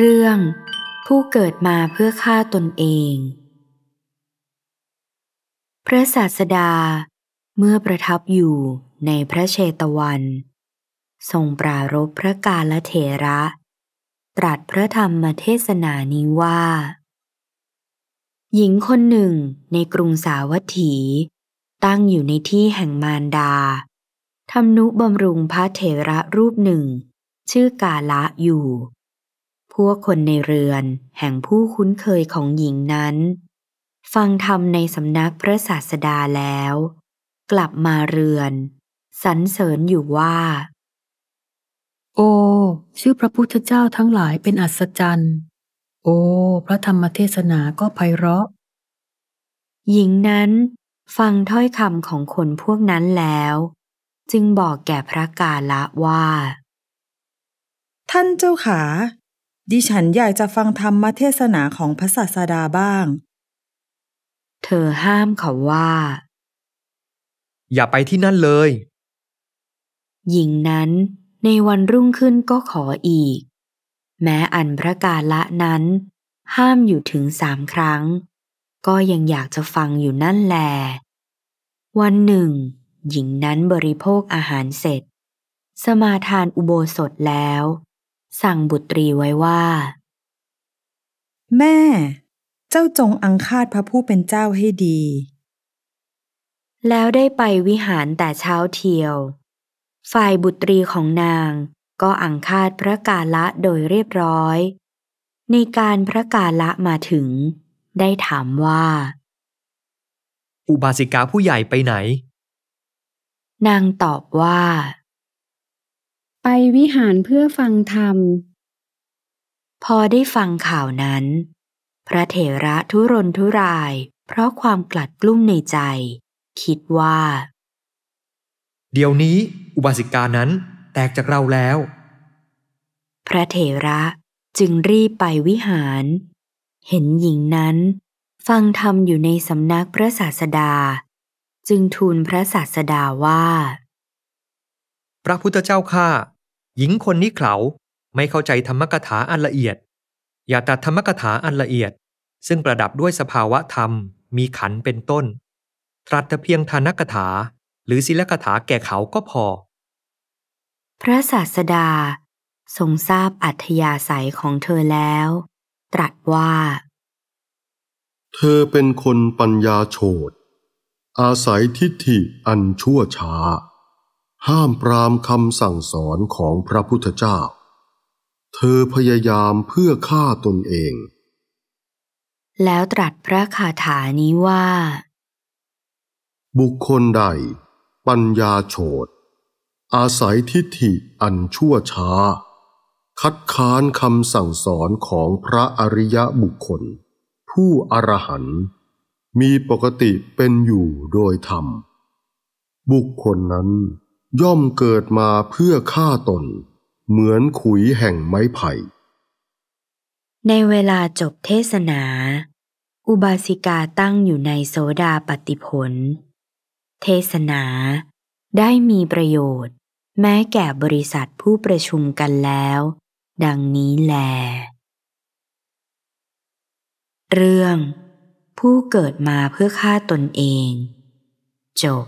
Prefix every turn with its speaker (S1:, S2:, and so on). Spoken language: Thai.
S1: เรื่องผู้เกิดมาเพื่อฆ่าตนเอง พระศาสดาเมื่อประทับอยู่ในพระเชตวัน ทรงปรารบพระกาลเถระ ตรัสพระธรรมเทศนานี้ว่า หญิงคนหนึ่งในกรุงสาวัตถี ตั้งอยู่ในที่แห่งมารดาทำนุบำรุงพระเถระรูปหนึ่ง ชื่อกาละอยู่พวกคนในเรือนแห่งผู้คุ้นเคยของหญิงนั้น ฟังธรรมในสำนักพระศาสดาแล้ว กลับมาเรือน สรรเสริญอยู่ว่า โอ้ชื่อพระพุทธเจ้าทั้งหลายเป็นอัศจรรย์ โอ้ พระธรรมเทศนาก็ไพเราะ หญิงนั้นฟังถ้อยคำของคนพวกนั้นแล้ว จึงบอกแก่พระกาละว่า ท่านเจ้าขาดิฉันอยากจะฟังธรรมเทศนาของพระศาสดาบ้าง เธอห้ามเขาว่า
S2: อย่าไปที่นั่นเลย
S1: หญิงนั้นในวันรุ่งขึ้นก็ขออีก แม้อันพระกาละนั้น ห้ามอยู่ถึงสามครั้ง ก็ยังอยากจะฟังอยู่นั่นแล วันหนึ่ง หญิงนั้นบริโภคอาหารเสร็จ สมาทานอุโบสถแล้วสั่งบุตรีไว้ว่า แม่ เจ้าจงอังคาดพระผู้เป็นเจ้าให้ดี แล้วได้ไปวิหารแต่เช้าเที่ยว ฝ่ายบุตรีของนางก็อังคาดพระกาละโดยเรียบร้อย ในการพระกาละมาถึง ได้ถามว่า
S2: อุบาสิกาผู้ใหญ่ไปไหน
S1: นางตอบว่าไปวิหารเพื่อฟังธรรม พอได้ฟังข่าวนั้น พระเถระทุรนทุรายเพราะความกลัดกลุ้มในใจ คิดว่า
S2: เดี๋ยวนี้ อุบาสิกานั้นแตกจากเราแล้ว
S1: พระเถระจึงรีบไปวิหาร เห็นหญิงนั้น ฟังธรรมอยู่ในสำนักพระศาสดา จึงทูลพระศาสดาว่า
S2: พระพุทธเจ้าข้าหญิงคนนี้เขาไม่เข้าใจธรรมกถาอันละเอียด อย่าตัดธรรมกถาอันละเอียด ซึ่งประดับด้วยสภาวะธรรมมีขันเป็นต้น ตรัสเพียงธานกถาหรือศิลกถาแก่เขาก็พอ
S1: พระศาสดาทรงทราบอัธยาศัยของเธอแล้ว ตรัสว่า
S3: เธอเป็นคนปัญญาโฉดอาศัยทิฏฐิอันชั่วช้าห้ามปรามคำสั่งสอนของพระพุทธเจ้า เธอพยายามเพื่อฆ่าตนเอง
S1: แล้วตรัสพระคาถานี้ว่า
S3: บุคคลใด ปัญญาโฉด อาศัยทิฏฐิอันชั่วช้า คัดค้านคำสั่งสอนของพระอริยบุคคล ผู้อรหันต์ มีปกติเป็นอยู่โดยธรรม บุคคลนั้นย่อมเกิดมาเพื่อฆ่าตน เหมือนขุยแห่งไม้ไผ่
S1: ในเวลาจบเทศนา อุบาสิกาตั้งอยู่ในโซดาปฏิผล เทศนาได้มีประโยชน์ แม้แก่บริษัทผู้ประชุมกันแล้ว ดังนี้แล เรื่องผู้เกิดมาเพื่อฆ่าตนเอง จบ